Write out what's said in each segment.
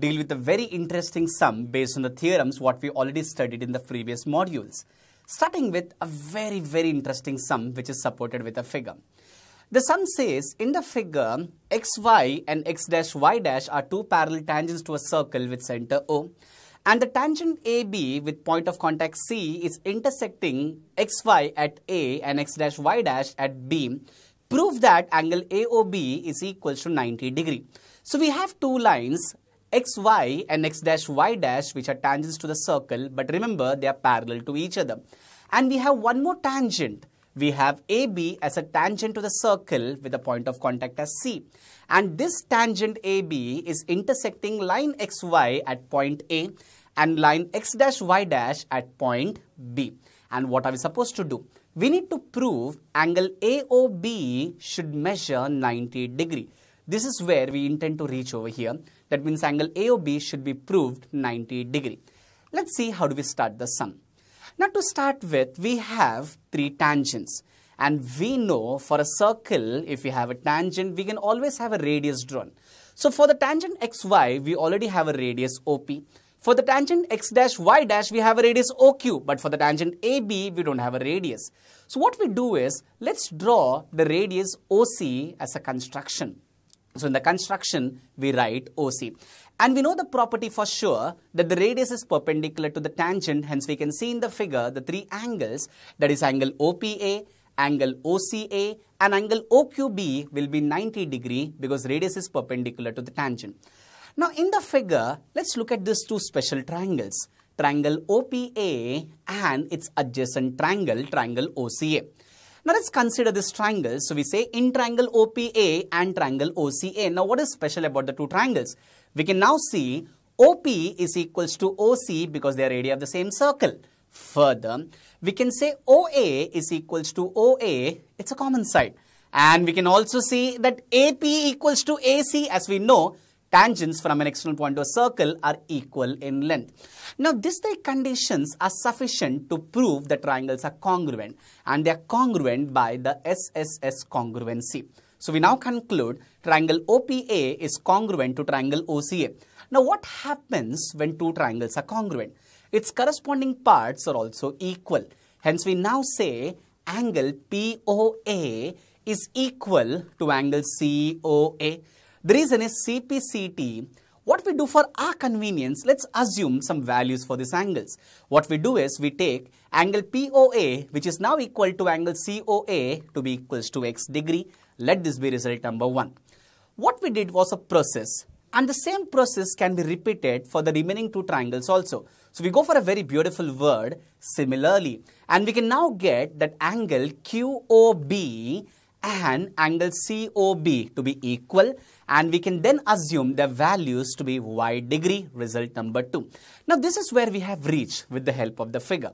deal with a very interesting sum based on the theorems what we already studied in the previous modules. Starting with a very, very interesting sum which is supported with a figure. The sum says in the figure xy and x dash y dash are two parallel tangents to a circle with center O and the tangent AB with point of contact C is intersecting xy at A and x dash y dash at B. Prove that angle AOB is equal to 90 degree. So we have two lines xy and x dash y dash which are tangents to the circle but remember they are parallel to each other. And we have one more tangent. We have AB as a tangent to the circle with a point of contact as C. And this tangent AB is intersecting line xy at point A and line x dash y dash at point B. And what are we supposed to do? We need to prove angle AOB should measure 90 degree. This is where we intend to reach over here. That means angle AOB should be proved 90 degree. Let's see how do we start the sum. Now to start with, we have three tangents. And we know for a circle, if we have a tangent, we can always have a radius drawn. So for the tangent xy, we already have a radius OP. For the tangent x dash y dash, we have a radius OQ, but for the tangent AB, we don't have a radius. So what we do is, let's draw the radius OC as a construction. So in the construction, we write OC. And we know the property for sure that the radius is perpendicular to the tangent. Hence, we can see in the figure the three angles, that is angle OPA, angle OCA, and angle OQB will be 90 degree because radius is perpendicular to the tangent. Now, in the figure, let's look at these two special triangles, triangle OPA and its adjacent triangle, triangle OCA. Now let's consider this triangle. So we say in triangle OPA and triangle OCA. Now what is special about the two triangles? We can now see OP is equals to OC because they are radii of the same circle. Further, we can say OA is equals to OA. It's a common side. And we can also see that AP equals to AC as we know tangents from an external point to a circle are equal in length. Now, these three conditions are sufficient to prove the triangles are congruent and they are congruent by the SSS congruency. So, we now conclude triangle OPA is congruent to triangle OCA. Now, what happens when two triangles are congruent? Its corresponding parts are also equal. Hence, we now say angle POA is equal to angle COA the reason is CPCT, what we do for our convenience, let's assume some values for these angles. What we do is we take angle POA, which is now equal to angle COA to be equals to x degree. Let this be result number one. What we did was a process and the same process can be repeated for the remaining two triangles also. So we go for a very beautiful word similarly. And we can now get that angle QOB and angle COB to be equal and we can then assume the values to be y degree result number 2. Now this is where we have reached with the help of the figure.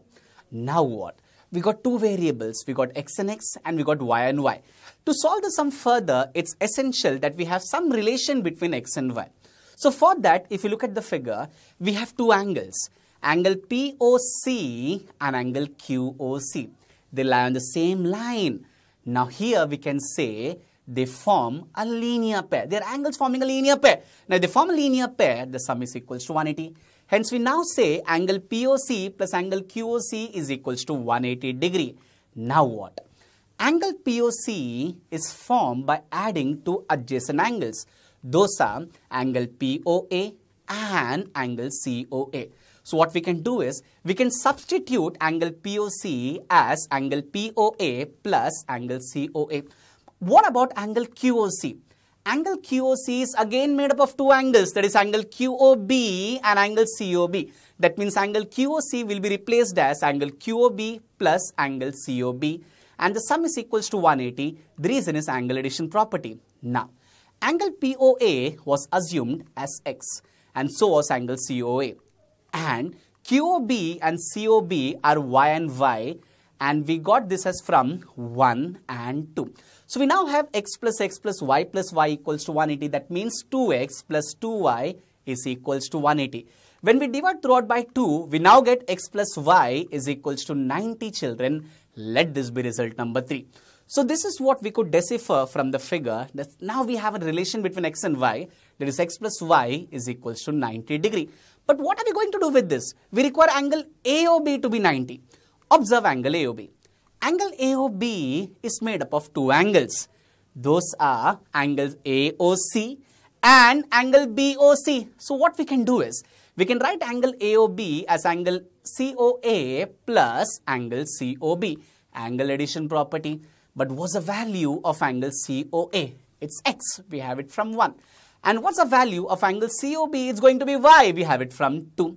Now what? We got two variables, we got x and x and we got y and y. To solve the sum further, it's essential that we have some relation between x and y. So for that, if you look at the figure, we have two angles, angle POC and angle QOC. They lie on the same line now here we can say they form a linear pair. Their angles forming a linear pair. Now they form a linear pair, the sum is equal to 180. Hence we now say angle POC plus angle QOC is equals to 180 degree. Now what? Angle POC is formed by adding two adjacent angles. Those are angle POA and angle COA. So what we can do is, we can substitute angle POC as angle POA plus angle COA. What about angle QOC? Angle QOC is again made up of two angles, that is angle QOB and angle COB. That means angle QOC will be replaced as angle QOB plus angle COB. And the sum is equals to 180. The reason is angle addition property. Now, angle POA was assumed as X and so was angle COA. And QOB and COB are Y and Y and we got this as from 1 and 2. So we now have x plus x plus y plus y equals to 180. That means 2x plus 2y is equals to 180. When we divide throughout by 2, we now get x plus y is equals to 90 children. Let this be result number 3. So this is what we could decipher from the figure. Now we have a relation between x and y. That is x plus y is equal to 90 degree. But what are we going to do with this? We require angle AOB to be 90. Observe angle AOB. Angle AOB is made up of two angles. Those are angles AOC and angle BOC. So what we can do is, we can write angle AOB as angle COA plus angle COB. Angle addition property. But what's the value of angle COA? It's x. We have it from 1. And what's the value of angle COB? It's going to be y. We have it from 2.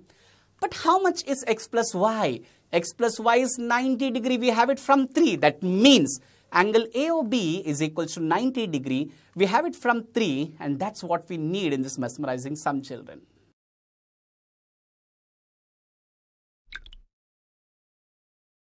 But how much is x plus y? x plus y is 90 degree. We have it from 3. That means angle AOB is equal to 90 degree. We have it from 3 and that's what we need in this mesmerizing sum children.